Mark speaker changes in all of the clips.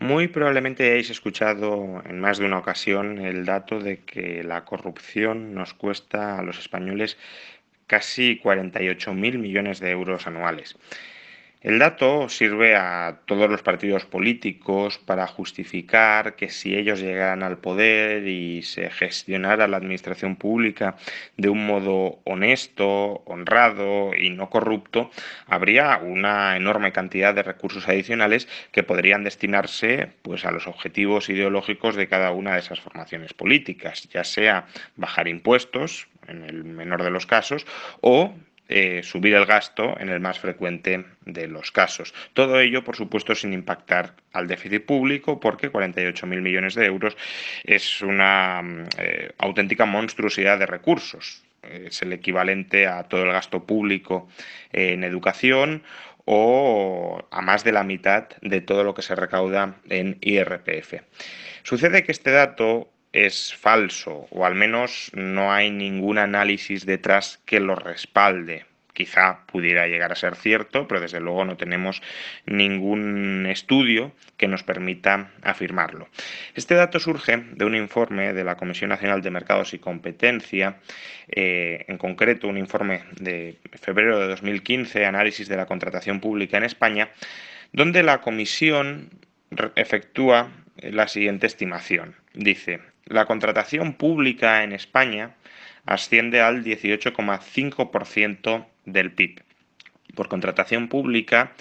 Speaker 1: Muy probablemente hayáis escuchado en más de una ocasión el dato de que la corrupción nos cuesta a los españoles casi 48.000 millones de euros anuales. El dato sirve a todos los partidos políticos para justificar que si ellos llegaran al poder y se gestionara la administración pública de un modo honesto, honrado y no corrupto, habría una enorme cantidad de recursos adicionales que podrían destinarse pues a los objetivos ideológicos de cada una de esas formaciones políticas, ya sea bajar impuestos en el menor de los casos, o eh, subir el gasto en el más frecuente de los casos. Todo ello, por supuesto, sin impactar al déficit público, porque 48.000 millones de euros es una mm, eh, auténtica monstruosidad de recursos. Es el equivalente a todo el gasto público en educación o a más de la mitad de todo lo que se recauda en IRPF. Sucede que este dato es falso, o al menos no hay ningún análisis detrás que lo respalde. Quizá pudiera llegar a ser cierto, pero desde luego no tenemos ningún estudio que nos permita afirmarlo. Este dato surge de un informe de la Comisión Nacional de Mercados y Competencia, eh, en concreto un informe de febrero de 2015, Análisis de la Contratación Pública en España, donde la Comisión efectúa la siguiente estimación. Dice, la contratación pública en España asciende al 18,5% del PIB. Por contratación pública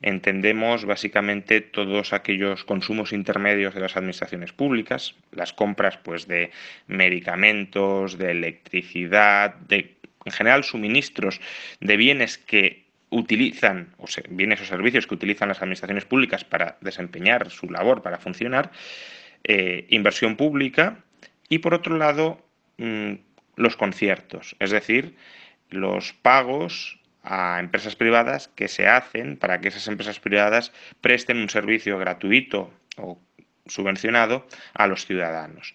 Speaker 1: entendemos básicamente todos aquellos consumos intermedios de las administraciones públicas, las compras pues de medicamentos, de electricidad, de en general suministros de bienes que utilizan o bienes o servicios que utilizan las administraciones públicas para desempeñar su labor, para funcionar eh, inversión pública y por otro lado mm, los conciertos, es decir, los pagos a empresas privadas que se hacen para que esas empresas privadas presten un servicio gratuito o subvencionado a los ciudadanos.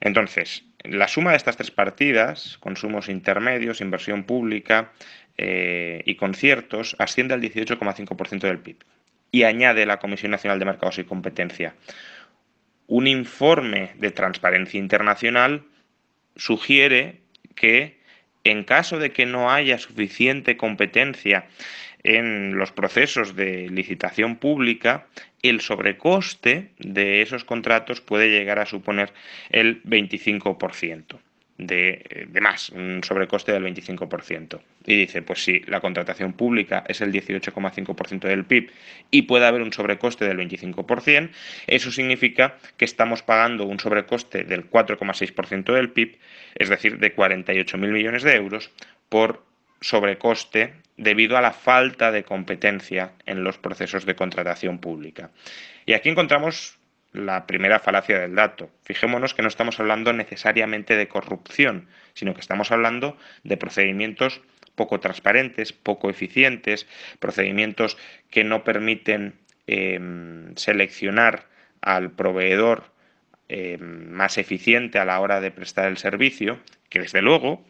Speaker 1: Entonces, la suma de estas tres partidas, consumos intermedios, inversión pública eh, y conciertos, asciende al 18,5% del PIB. Y añade la Comisión Nacional de Mercados y Competencia un informe de Transparencia Internacional sugiere que en caso de que no haya suficiente competencia en los procesos de licitación pública, el sobrecoste de esos contratos puede llegar a suponer el 25% de, más, un sobrecoste del 25%. Y dice, pues si la contratación pública es el 18,5% del PIB y puede haber un sobrecoste del 25%, eso significa que estamos pagando un sobrecoste del 4,6% del PIB, es decir, de 48.000 millones de euros por sobrecoste debido a la falta de competencia en los procesos de contratación pública. Y aquí encontramos la primera falacia del dato. Fijémonos que no estamos hablando necesariamente de corrupción, sino que estamos hablando de procedimientos poco transparentes, poco eficientes, procedimientos que no permiten em, seleccionar al proveedor em, más eficiente a la hora de prestar el servicio, que desde luego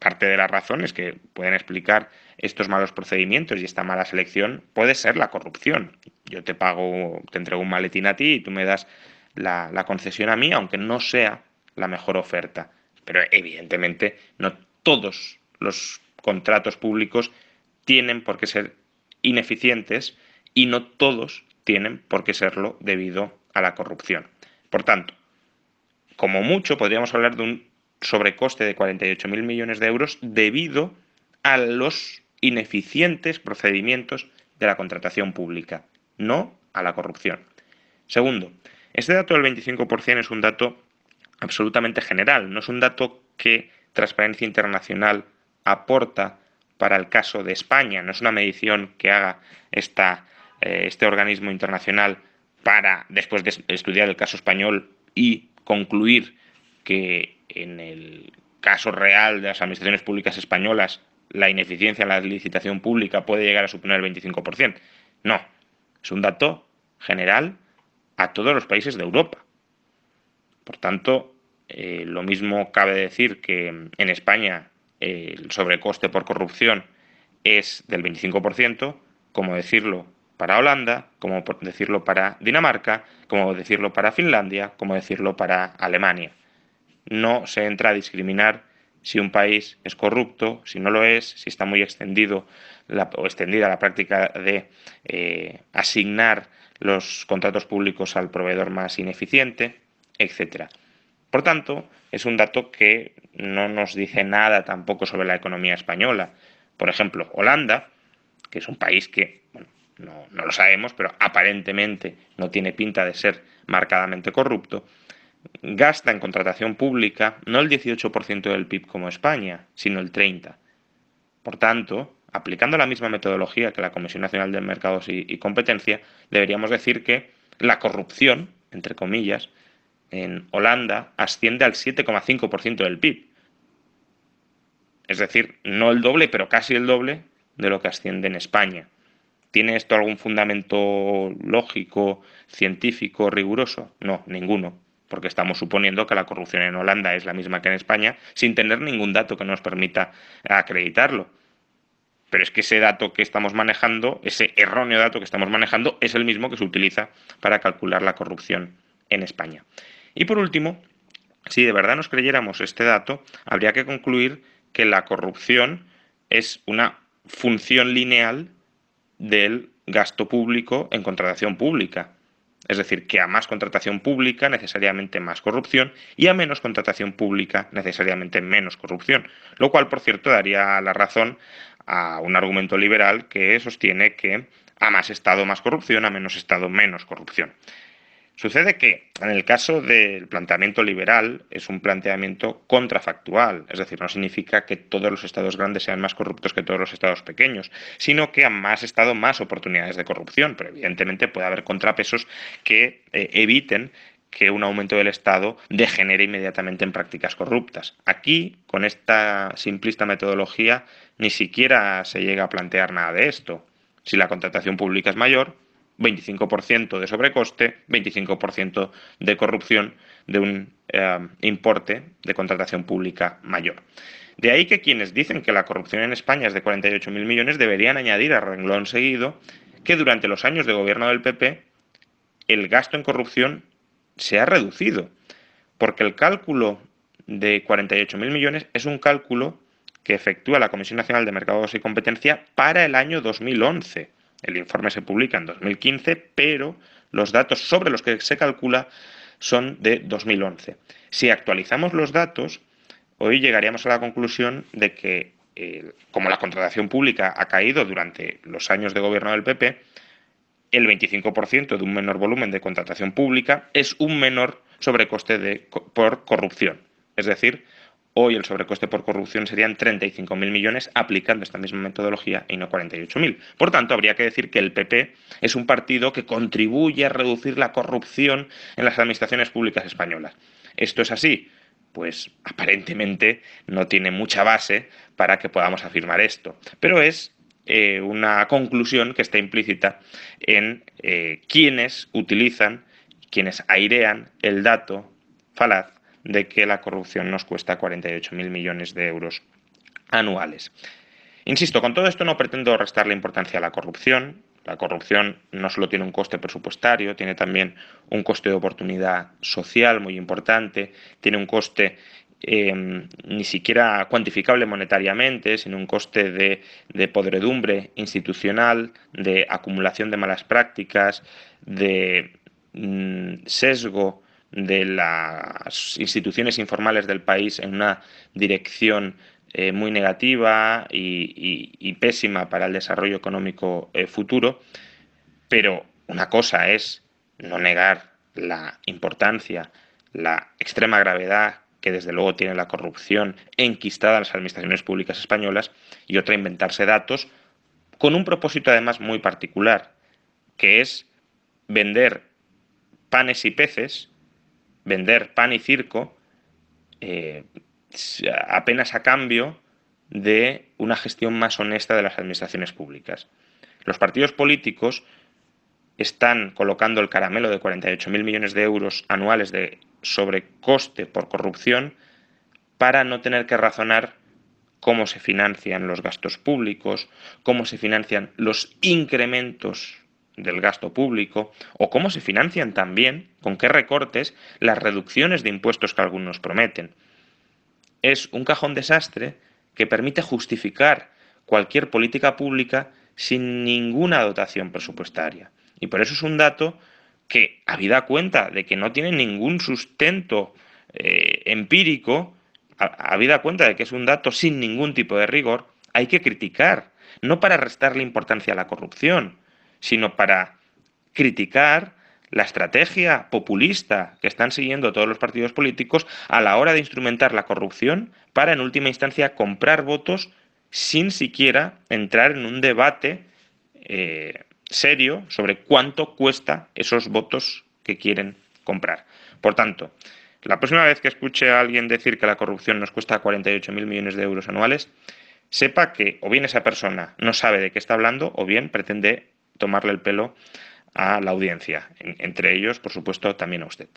Speaker 1: parte de las razones que pueden explicar estos malos procedimientos y esta mala selección puede ser la corrupción. Yo te pago, te entrego un maletín a ti y tú me das la, la concesión a mí, aunque no sea la mejor oferta. Pero evidentemente no todos los contratos públicos tienen por qué ser ineficientes y no todos tienen por qué serlo debido a la corrupción. Por tanto, como mucho podríamos hablar de un coste de 48.000 millones de euros debido a los ineficientes procedimientos de la contratación pública, no a la corrupción. Segundo, este dato del 25% es un dato absolutamente general, no es un dato que Transparencia Internacional aporta para el caso de España, no es una medición que haga esta, eh, este organismo internacional para, después de estudiar el caso español y concluir que en el caso real de las administraciones públicas españolas la ineficiencia en la licitación pública puede llegar a suponer el 25%. No, es un dato general a todos los países de Europa. Por tanto, eh, lo mismo cabe decir que en España eh, el sobrecoste por corrupción es del 25%, como decirlo para Holanda, como decirlo para Dinamarca, como decirlo para Finlandia, como decirlo para Alemania no se entra a discriminar si un país es corrupto, si no lo es, si está muy extendido extendida la práctica de eh, asignar los contratos públicos al proveedor más ineficiente, etc. Por tanto, es un dato que no nos dice nada tampoco sobre la economía española. Por ejemplo, Holanda, que es un país que no lo sabemos, pero aparentemente no tiene pinta de ser marcadamente corrupto, gasta en contratación pública no el 18% del PIB como España, sino el 30%. Por tanto, aplicando la misma metodología que la Comisión Nacional de Mercados y, Competencia, deberíamos decir que la corrupción, entre comillas, en Holanda asciende al 7,5% del PIB. Es decir, no el doble, pero casi el doble de lo que asciende en España. ¿Tiene esto algún fundamento lógico, científico, riguroso? No, ninguno porque estamos suponiendo que la corrupción en Holanda es la misma que en España, sin tener ningún dato que nos permita acreditarlo. Pero es que ese dato que estamos manejando, ese erróneo dato que estamos manejando, es el mismo que se utiliza para calcular la corrupción en España. Y por último, si de verdad nos creyéramos este dato, habría que concluir que la corrupción es una función lineal del gasto público en contratación pública. Es decir, que a más contratación pública necesariamente más corrupción y a menos contratación pública necesariamente menos corrupción. Lo cual, por cierto, daría la razón a un argumento liberal que sostiene que a más Estado más corrupción, a menos Estado menos corrupción. Sucede que en el caso del planteamiento liberal es un planteamiento contrafactual, es decir, no significa que todos los estados grandes sean más corruptos que todos los estados pequeños, sino que a más estado más oportunidades de corrupción, pero evidentemente puede haber contrapesos que eh, eviten que un aumento del Estado degenere inmediatamente en prácticas corruptas. Aquí, con esta simplista metodología, ni siquiera se llega a plantear nada de esto. Si la contratación pública es mayor, 25% de sobrecoste, 25% de corrupción de un eh, importe de contratación pública mayor. De ahí que quienes dicen que la corrupción en España es de 48.000 millones deberían añadir a renglón seguido que durante los años de gobierno del PP el gasto en corrupción se ha reducido, porque el cálculo de 48.000 millones es un cálculo que efectúa la Comisión Nacional de Mercados y Competencia para el año 2011 el informe se publica en 2015, pero los datos sobre los que se calcula son de 2011. Si actualizamos los datos, hoy llegaríamos a la conclusión de que, eh, como la contratación pública ha caído durante los años de gobierno del PP, el 25% de un menor volumen de contratación pública es un menor sobrecoste por corrupción. Es decir, Hoy el sobrecoste por corrupción serían 35.000 millones aplicando esta misma metodología y no 48.000. Por tanto, habría que decir que el PP es un partido que contribuye a reducir la corrupción en las administraciones públicas españolas. ¿Esto es así? Pues aparentemente no tiene mucha base para que podamos afirmar esto. Pero es eh, una conclusión que está implícita en eh, quienes utilizan, quienes airean el dato falaz de que la corrupción nos cuesta 48.000 millones de euros anuales. Insisto, con todo esto no pretendo restar la importancia a la corrupción. La corrupción no solo tiene un coste presupuestario, tiene también un coste de oportunidad social muy importante, tiene un coste eh, ni siquiera cuantificable monetariamente, sino un coste de, podredumbre institucional, de acumulación de malas prácticas, de mm, sesgo de las instituciones informales del país en una dirección eh, muy negativa y, pésima para el desarrollo económico eh, futuro, pero una cosa es no negar la importancia, la extrema gravedad que desde luego tiene la corrupción enquistada en las administraciones públicas españolas y otra inventarse datos con un propósito además muy particular, que es vender panes y peces vender pan y circo eh, apenas a cambio de una gestión más honesta de las administraciones públicas. Los partidos políticos están colocando el caramelo de 48.000 millones de euros anuales de sobrecoste por corrupción para no tener que razonar cómo se financian los gastos públicos, cómo se financian los incrementos del gasto público o cómo se financian también, con qué recortes, las reducciones de impuestos que algunos prometen. Es un cajón desastre que permite justificar cualquier política pública sin ninguna dotación presupuestaria. Y por eso es un dato que, habida cuenta de que no tiene ningún sustento eh, empírico, habida cuenta de que es un dato sin ningún tipo de rigor, hay que criticar, no para restarle importancia a la corrupción, sino para criticar la estrategia populista que están siguiendo todos los partidos políticos a la hora de instrumentar la corrupción para, en última instancia, comprar votos sin siquiera entrar en un debate eh, serio sobre cuánto cuesta esos votos que quieren comprar. Por tanto, la próxima vez que escuche a alguien decir que la corrupción nos cuesta 48.000 millones de euros anuales, sepa que o bien esa persona no sabe de qué está hablando o bien pretende tomarle el pelo a la audiencia, entre ellos, por supuesto, también a usted.